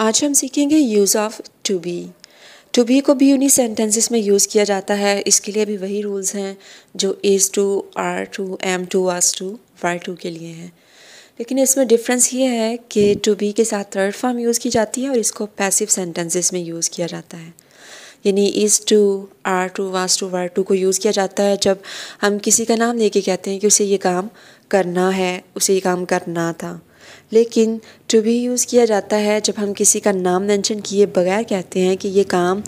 आज हम सीखेंगे use of to be to be को भी उन्हीं सेंटेंसेस में यूज़ किया जाता है इसके लिए भी वही रूल्स हैं जो is to are to am to was to why to के लिए हैं लेकिन इसमें डिफरेंस ये है कि टू बी के साथ थर्ड फॉर्म यूज़ की जाती है और इसको पैसिव सेंटेंसेस में यूज़ किया जाता है यानी is to are to was to were to को यूज़ किया जाता है जब हम किसी का नाम लेके कहते हैं कि उसे ये काम करना है उसे ये काम करना था लेकिन टू भी यूज़ किया जाता है जब हम किसी का नाम मेंशन किए बगैर कहते हैं कि ये काम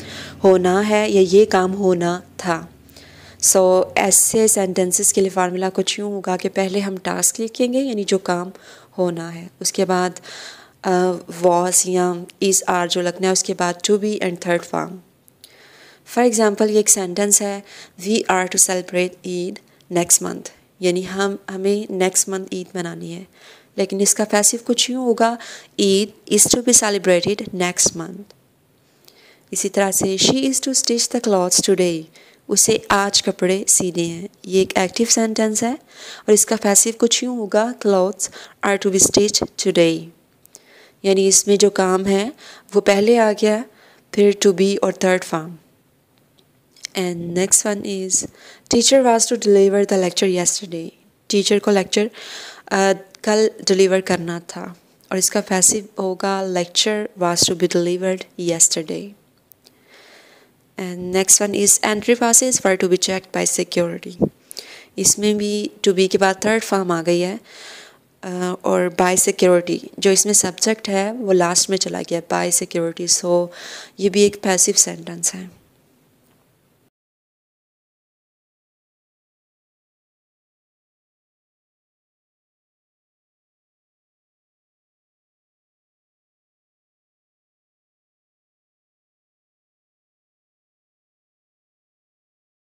होना है या ये काम होना था सो so, ऐसे सेंटेंसेस के लिए फार्मूला कुछ यूँ होगा कि पहले हम टास्क लिखेंगे यानी जो काम होना है उसके बाद वॉस uh, या इस आर जो लगना है उसके बाद to be and third form for example ये एक सेंटेंस है we are to celebrate Eid next month यानी हम हमें नेक्स्ट मंथ ईद मनानी है लेकिन इसका फैसिव कुछ यूँ होगा Eid is to be celebrated next month इसी तरह से she is to stitch the clothes today उसे आज कपड़े सीने हैं ये एक एक्टिव सेंटेंस है और इसका फैसिव कुछ यूँ होगा clothes are to be stitch today यानी इसमें जो काम है वो पहले आ गया फिर टू बी और third form and next one is teacher was to deliver the lecture yesterday teacher को लेक्चर कल डिलीवर करना था और इसका फैसि होगा lecture was to be delivered yesterday and next one is entry passes for to be check by security इसमें भी to be के बाद थर्ड फॉर्म आ गई है और बाय सिक्योरिटी जो इसमें सब्जेक्ट है वो लास्ट में चला गया बाय सिक्योरिटी सो ये भी एक पैसिव सेंटेंस है